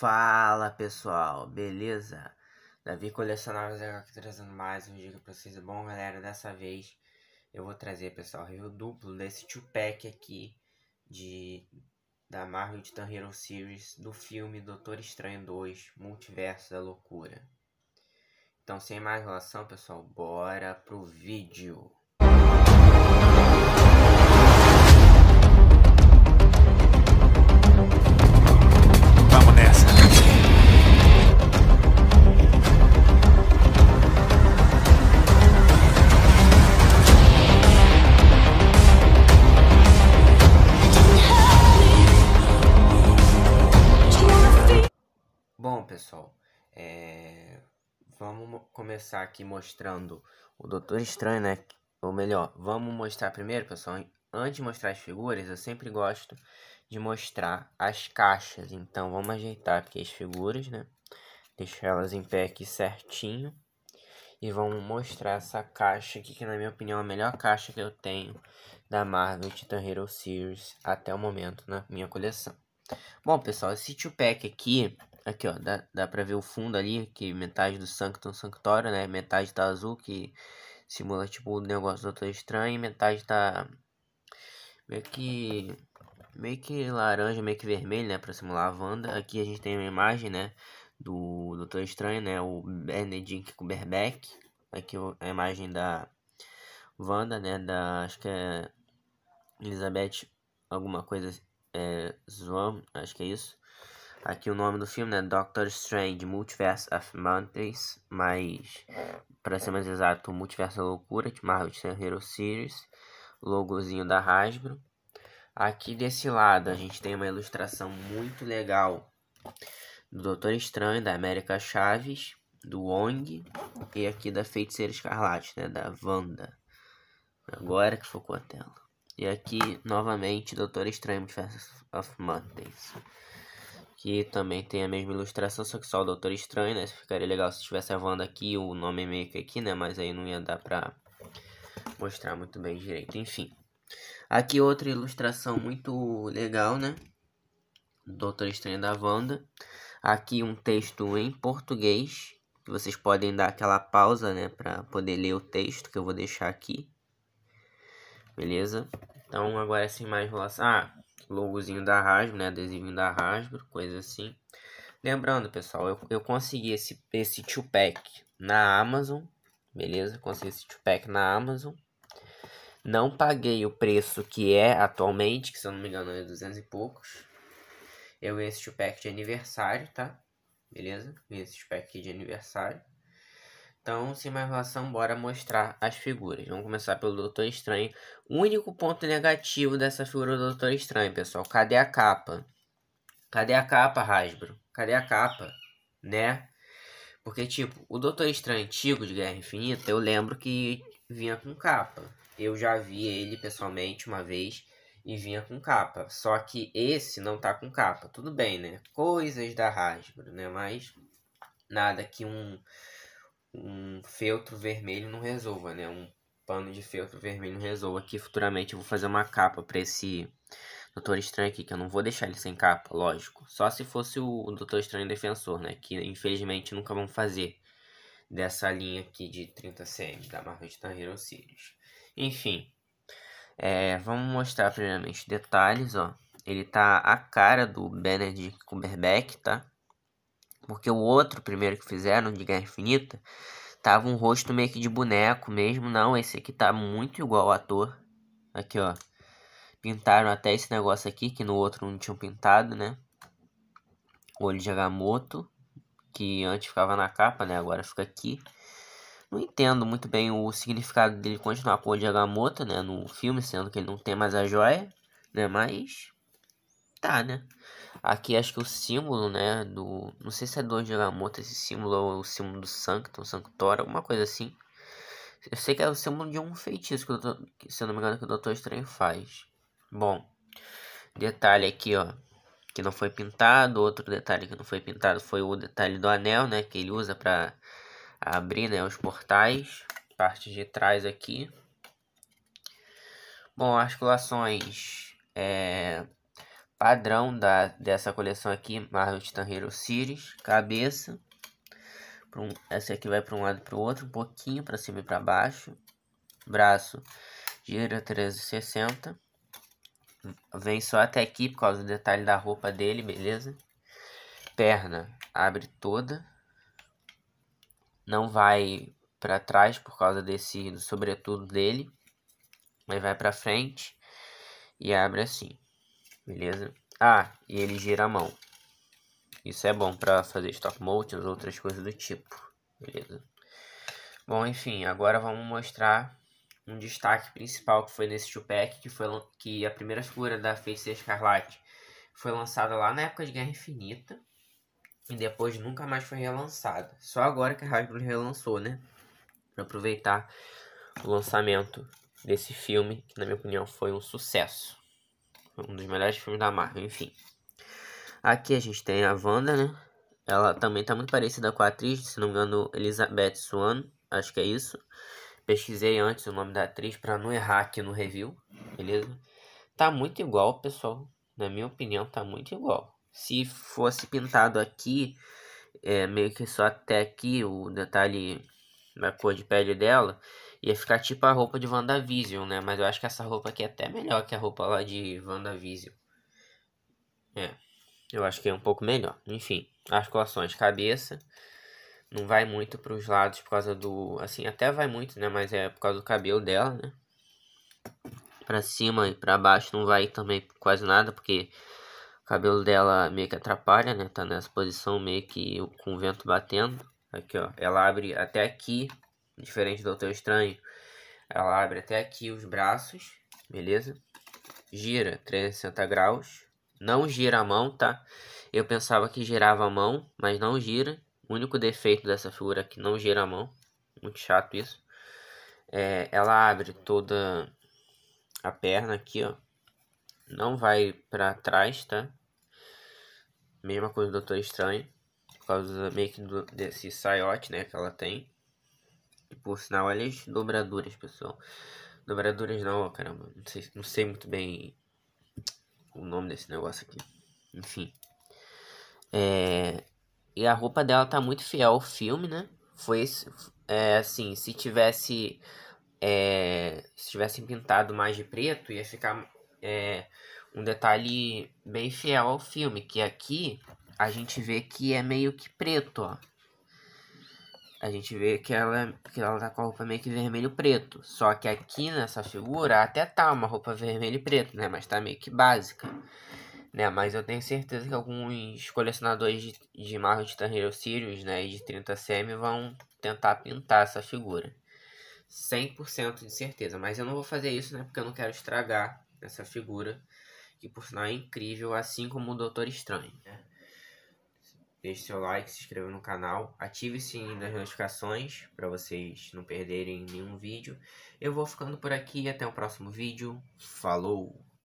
Fala pessoal, beleza? Davi Colecionáveis aqui trazendo mais um dica pra vocês. Bom galera, dessa vez eu vou trazer pessoal review duplo desse 2-pack aqui de, da Marvel Titan Hero Series do filme Doutor Estranho 2 Multiverso da Loucura. Então sem mais relação pessoal, bora pro vídeo! É, vamos começar aqui mostrando o Doutor Estranho, né? Ou melhor, vamos mostrar primeiro, pessoal. Antes de mostrar as figuras, eu sempre gosto de mostrar as caixas. Então, vamos ajeitar aqui as figuras, né? Deixar elas em pé aqui certinho. E vamos mostrar essa caixa aqui, que na minha opinião é a melhor caixa que eu tenho da Marvel Titan Hero Series até o momento na minha coleção. Bom, pessoal, esse two-pack aqui Aqui, ó, dá, dá pra ver o fundo ali, que metade do Sanctum Sanctorum, né? Metade tá azul, que simula, tipo, o negócio do Doutor Estranho. metade tá meio que... Meio que laranja, meio que vermelho, né? Pra simular a Wanda. Aqui a gente tem uma imagem, né? Do Doutor Estranho, né? O Benedict Cumberbatch. Aqui a imagem da Wanda, né? Da... Acho que é... Elizabeth alguma coisa... É... Zwan, acho que é isso Tá aqui o nome do filme, né? Doctor Strange Multiverse of Madness, mas para ser mais exato, Multiverso da Loucura, de Marvel Star Hero Series, logozinho da Hasbro. Aqui desse lado a gente tem uma ilustração muito legal do Doutor Estranho, da América Chaves, do Wong e aqui da Feiticeira Escarlate, né, da Wanda. Agora que focou a tela. E aqui novamente Doutor Estranho Multiverse of Mondays que também tem a mesma ilustração, só que só o Doutor Estranho, né? Ficaria legal se tivesse a Wanda aqui, o nome meio que aqui, né? Mas aí não ia dar pra mostrar muito bem direito, enfim. Aqui outra ilustração muito legal, né? Doutor Estranho da Wanda. Aqui um texto em português, que vocês podem dar aquela pausa, né? Pra poder ler o texto que eu vou deixar aqui. Beleza? Então agora sem mais enrolação. Ah, logozinho da Hasbro, né? Adesivinho da Hasbro, coisa assim. Lembrando, pessoal, eu, eu consegui esse, esse two-pack na Amazon, beleza? Consegui esse two-pack na Amazon. Não paguei o preço que é atualmente, que se eu não me engano é 200 e poucos. Eu ganhei esse two-pack de aniversário, tá? Beleza? Ganhei esse two-pack de aniversário. Então, sem mais relação, bora mostrar as figuras. Vamos começar pelo Doutor Estranho. O único ponto negativo dessa figura do é Doutor Estranho, pessoal. Cadê a capa? Cadê a capa, Hasbro? Cadê a capa? Né? Porque, tipo, o Doutor Estranho antigo de Guerra Infinita, eu lembro que vinha com capa. Eu já vi ele pessoalmente uma vez e vinha com capa. Só que esse não tá com capa. Tudo bem, né? Coisas da Hasbro, né? Mas nada que um um feltro vermelho não resolva, né? Um pano de feltro vermelho não resolva. Que futuramente eu vou fazer uma capa para esse Doutor Estranho aqui, que eu não vou deixar ele sem capa, lógico. Só se fosse o Doutor Estranho Defensor, né? Que infelizmente nunca vão fazer dessa linha aqui de 30 cm da marca de Tanjiro Sirius. Enfim, é, vamos mostrar primeiramente detalhes, ó. Ele tá a cara do Benedict Cumberbatch, tá? Porque o outro primeiro que fizeram, de Guerra Infinita, tava um rosto meio que de boneco mesmo. Não, esse aqui tá muito igual ao ator. Aqui, ó. Pintaram até esse negócio aqui, que no outro não tinham pintado, né? Olho de Agamotto, que antes ficava na capa, né? Agora fica aqui. Não entendo muito bem o significado dele continuar com o olho de Agamotto, né? No filme, sendo que ele não tem mais a joia, né? Mas... Tá, né? Aqui acho que o símbolo, né, do... Não sei se é do Angelamota esse símbolo ou o símbolo do Sanctum, Sanctora, alguma coisa assim. Eu sei que é o símbolo de um feitiço, que, Doutor, se eu não me engano, que o Doutor Estranho faz. Bom, detalhe aqui, ó, que não foi pintado. Outro detalhe que não foi pintado foi o detalhe do anel, né, que ele usa para abrir, né, os portais. Parte de trás aqui. Bom, articulações... É padrão da, dessa coleção aqui, Marvel Titan Hero Series, cabeça. Um, essa aqui vai para um lado para o outro, um pouquinho para cima e para baixo. Braço gira 360. Vem só até aqui por causa do detalhe da roupa dele, beleza? Perna abre toda. Não vai para trás por causa desse sobretudo dele, mas vai para frente e abre assim. Beleza? Ah, e ele gira a mão. Isso é bom para fazer stop motion, outras coisas do tipo. Beleza? Bom, enfim, agora vamos mostrar um destaque principal que foi nesse Tupac, que foi que a primeira figura da face Escarlate foi lançada lá na época de Guerra Infinita e depois nunca mais foi relançada. Só agora que a Hasbro relançou, né? Para aproveitar o lançamento desse filme, que na minha opinião foi um sucesso. Um dos melhores filmes da Marvel, enfim. Aqui a gente tem a Wanda, né? Ela também tá muito parecida com a atriz, se não me engano, Elizabeth Swan, acho que é isso. Pesquisei antes o nome da atriz para não errar aqui no review, beleza? Tá muito igual, pessoal. Na minha opinião, tá muito igual. Se fosse pintado aqui, é, meio que só até aqui o detalhe da cor de pele dela, Ia ficar tipo a roupa de WandaVision, né? Mas eu acho que essa roupa aqui é até melhor que a roupa lá de WandaVision. É, eu acho que é um pouco melhor. Enfim, articulações, cabeça. Não vai muito para os lados por causa do. Assim, até vai muito, né? Mas é por causa do cabelo dela, né? Pra cima e para baixo não vai também quase nada, porque o cabelo dela meio que atrapalha, né? Tá nessa posição meio que com o vento batendo. Aqui, ó. Ela abre até aqui Diferente do Doutor Estranho. Ela abre até aqui os braços, beleza? Gira 360 graus. Não gira a mão, tá? Eu pensava que girava a mão, mas não gira. O único defeito dessa figura é não gira a mão. Muito chato isso. É, ela abre toda a perna aqui, ó. Não vai para trás, tá? Mesma coisa do Doutor Estranho. Por causa meio que do, desse saiote, né? Que ela tem por sinal. Olha é as dobraduras, pessoal. Dobraduras não, caramba. Não sei, não sei muito bem o nome desse negócio aqui. Enfim. É... E a roupa dela tá muito fiel ao filme, né? Foi é, assim, se tivesse. É... se tivessem pintado mais de preto, ia ficar é, um detalhe bem fiel ao filme. Que aqui a gente vê que é meio que preto, ó a gente vê que ela, é, que ela tá com a roupa meio que vermelho-preto. Só que aqui nessa figura até tá uma roupa vermelho e preto, né? Mas tá meio que básica. Né? Mas eu tenho certeza que alguns colecionadores de, de Marvel Titan Hero né? E de 30cm vão tentar pintar essa figura. 100% de certeza. Mas eu não vou fazer isso, né? Porque eu não quero estragar essa figura. Que por sinal é incrível, assim como o Doutor Estranho. Né? deixe seu like, se inscreva no canal, ative o sininho das notificações para vocês não perderem nenhum vídeo. Eu vou ficando por aqui, até o próximo vídeo. Falou!